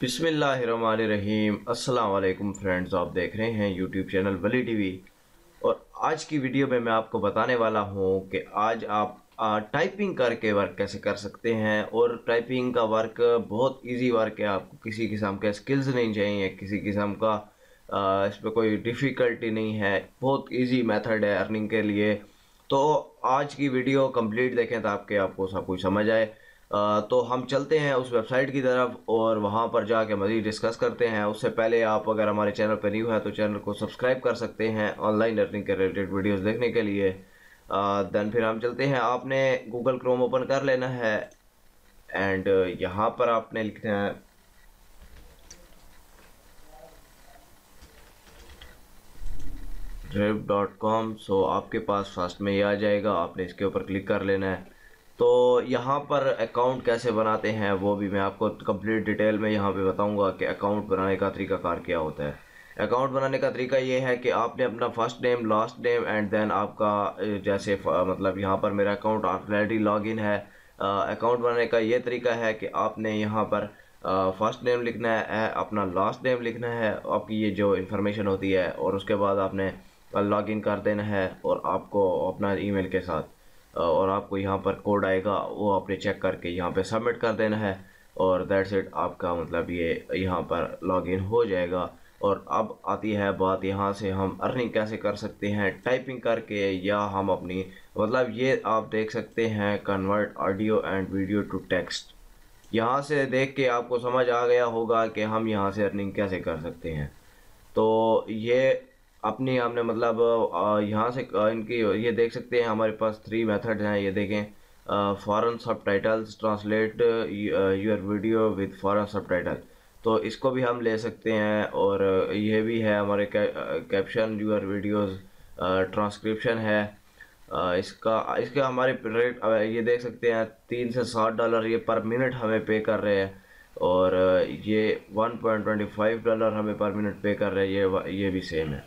बिसमीम अल्लाम फ्रेंड्स आप देख रहे हैं यूट्यूब चैनल वली टीवी और आज की वीडियो में मैं आपको बताने वाला हूँ कि आज आप आ, टाइपिंग करके वर्क कैसे कर सकते हैं और टाइपिंग का वर्क बहुत इजी वर्क है आपको किसी किस्म के स्किल्स नहीं चाहिए किसी किस्म का इस पर कोई डिफ़िकल्टी नहीं है बहुत इजी मेथड है अर्निंग के लिए तो आज की वीडियो कंप्लीट देखें तो आपके आपको सब कुछ समझ आए तो हम चलते हैं उस वेबसाइट की तरफ और वहाँ पर जाके मज़ीद डिस्कस करते हैं उससे पहले आप अगर हमारे चैनल पर न्यू हैं तो चैनल को सब्सक्राइब कर सकते हैं ऑनलाइन लर्निंग के रिलेटेड वीडियोस देखने के लिए देन फिर हम चलते हैं आपने गूगल क्रोम ओपन कर लेना है एंड यहाँ पर आपने लिखना है ड्रिप डॉट कॉम सो आपके पास फास्ट में ये आ जाएगा आपने इसके ऊपर क्लिक कर लेना है तो यहाँ पर अकाउंट कैसे बनाते हैं वो भी मैं आपको कंप्लीट डिटेल में यहाँ पे बताऊँगा कि अकाउंट बनाने का तरीका कार क्या होता है अकाउंट बनाने का तरीका ये है कि आपने अपना first name last name and then आपका जैसे मतलब यहाँ पर मेरा अकाउंट ऑलरेडी लॉगिन है अकाउंट बनाने का ये तरीका है कि आपने यहाँ पर फर्स्ट नेम लिखना है अपना लास्ट नेम लिखना है आपकी ये जो इन्फॉर्मेशन होती है और उसके बाद आपने लॉगिन कर देना है और आपको अपना ईमेल के साथ और आपको यहाँ पर कोड आएगा वो आपने चेक करके यहाँ पे सबमिट कर देना है और दैट्स इट आपका मतलब ये यहाँ पर लॉगिन हो जाएगा और अब आती है बात यहाँ से हम अर्निंग कैसे कर सकते हैं टाइपिंग करके या हम अपनी मतलब ये आप देख सकते हैं convert audio and video to text यहाँ से देख के आपको समझ आ गया होगा कि हम यहाँ से अर्निंग कैसे कर सकते हैं तो ये अपनी हमने मतलब यहाँ से इनकी ये देख सकते हैं हमारे पास थ्री मेथड हैं ये देखें foreign subtitles translate your video with foreign subtitle तो इसको भी हम ले सकते हैं और यह भी है हमारे कैप्शन यूर वीडियोस ट्रांसक्रिप्शन है इसका इसका हमारे रेट ये देख सकते हैं तीन से सात डॉलर ये पर मिनट हमें पे कर रहे हैं और ये 1.25 डॉलर हमें पर मिनट पे कर रहे हैं ये ये भी सेम है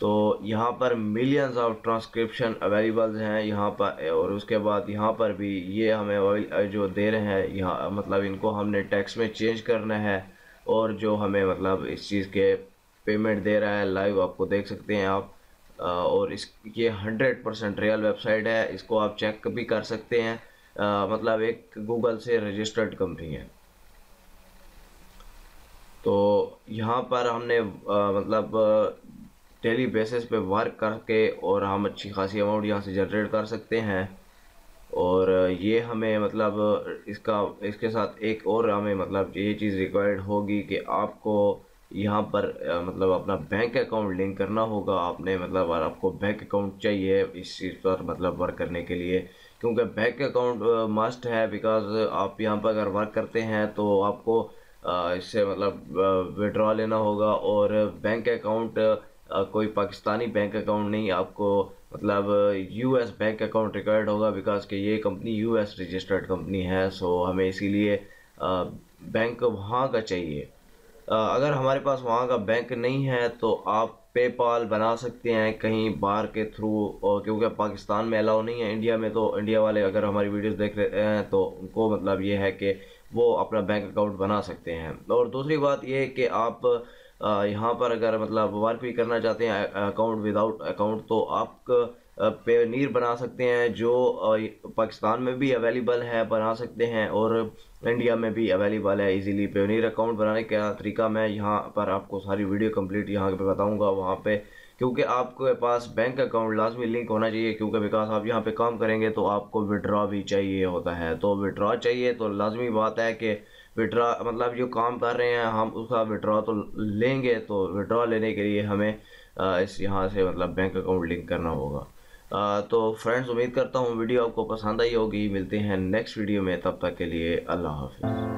तो यहाँ पर मिलियंस ऑफ ट्रांसक्रिप्शन अवेलेबल हैं यहाँ पर और उसके बाद यहाँ पर भी ये हमें जो दे रहे हैं यहाँ मतलब इनको हमने टैक्स में चेंज करना है और जो हमें मतलब इस चीज़ के पेमेंट दे रहा है लाइव आपको देख सकते हैं आप और इस ये हंड्रेड परसेंट रियल वेबसाइट है इसको आप चेक भी कर सकते हैं मतलब एक गूगल से रजिस्टर्ड कंपनी है तो यहाँ पर हमने आ, मतलब डेली बेसिस पे वर्क करके और हम अच्छी खासी अमाउंट यहाँ से जनरेट कर सकते हैं और ये हमें मतलब इसका इसके साथ एक और हमें मतलब ये चीज़ रिक्वायर्ड होगी कि आपको यहाँ पर मतलब अपना बैंक अकाउंट लिंक करना होगा आपने मतलब और आपको बैंक अकाउंट चाहिए इस चीज़ पर मतलब वर्क करने के लिए क्योंकि बैंक अकाउंट मस्ट है बिकॉज आप यहाँ पर अगर वर्क करते हैं तो आपको इससे मतलब विड्रॉ लेना होगा और बैंक अकाउंट कोई पाकिस्तानी बैंक अकाउंट नहीं आपको मतलब यूएस बैंक अकाउंट रिक्वायर्ड होगा बिकॉज कि ये कंपनी यूएस रजिस्टर्ड कंपनी है सो हमें इसीलिए बैंक वहाँ का चाहिए अगर हमारे पास वहाँ का बैंक नहीं है तो आप पेपाल बना सकते हैं कहीं बाहर के थ्रू क्योंकि पाकिस्तान में अलाउ नहीं है इंडिया में तो इंडिया वाले अगर हमारी वीडियोस देख रहे हैं तो उनको मतलब ये है कि वो अपना बैंक अकाउंट बना सकते हैं और दूसरी बात ये है कि आप यहाँ पर अगर मतलब वर्क भी करना चाहते हैं अकाउंट विदाउट अकाउंट तो आप पेनीर बना सकते हैं जो पाकिस्तान में भी अवेलेबल है बना सकते हैं और इंडिया में भी अवेलेबल है इजीली पेनीर अकाउंट बनाने का तरीका मैं यहाँ पर आपको सारी वीडियो कंप्लीट यहाँ पे बताऊँगा वहाँ पे क्योंकि आपके पास बैंक अकाउंट लाजमी लिंक होना चाहिए क्योंकि बिकॉज आप यहाँ पर काम करेंगे तो आपको विड्रॉ भी चाहिए होता है तो विड्रॉ चाहिए तो लाजमी बात है कि विड्रा मतलब जो काम कर रहे हैं हम उसका विड्रा तो लेंगे तो विड्रा लेने के लिए हमें इस यहाँ से मतलब बैंक अकाउंट लिंक करना होगा तो फ्रेंड्स उम्मीद करता हूँ वीडियो आपको पसंद आई होगी मिलते हैं नेक्स्ट वीडियो में तब तक के लिए अल्लाह हाफिज़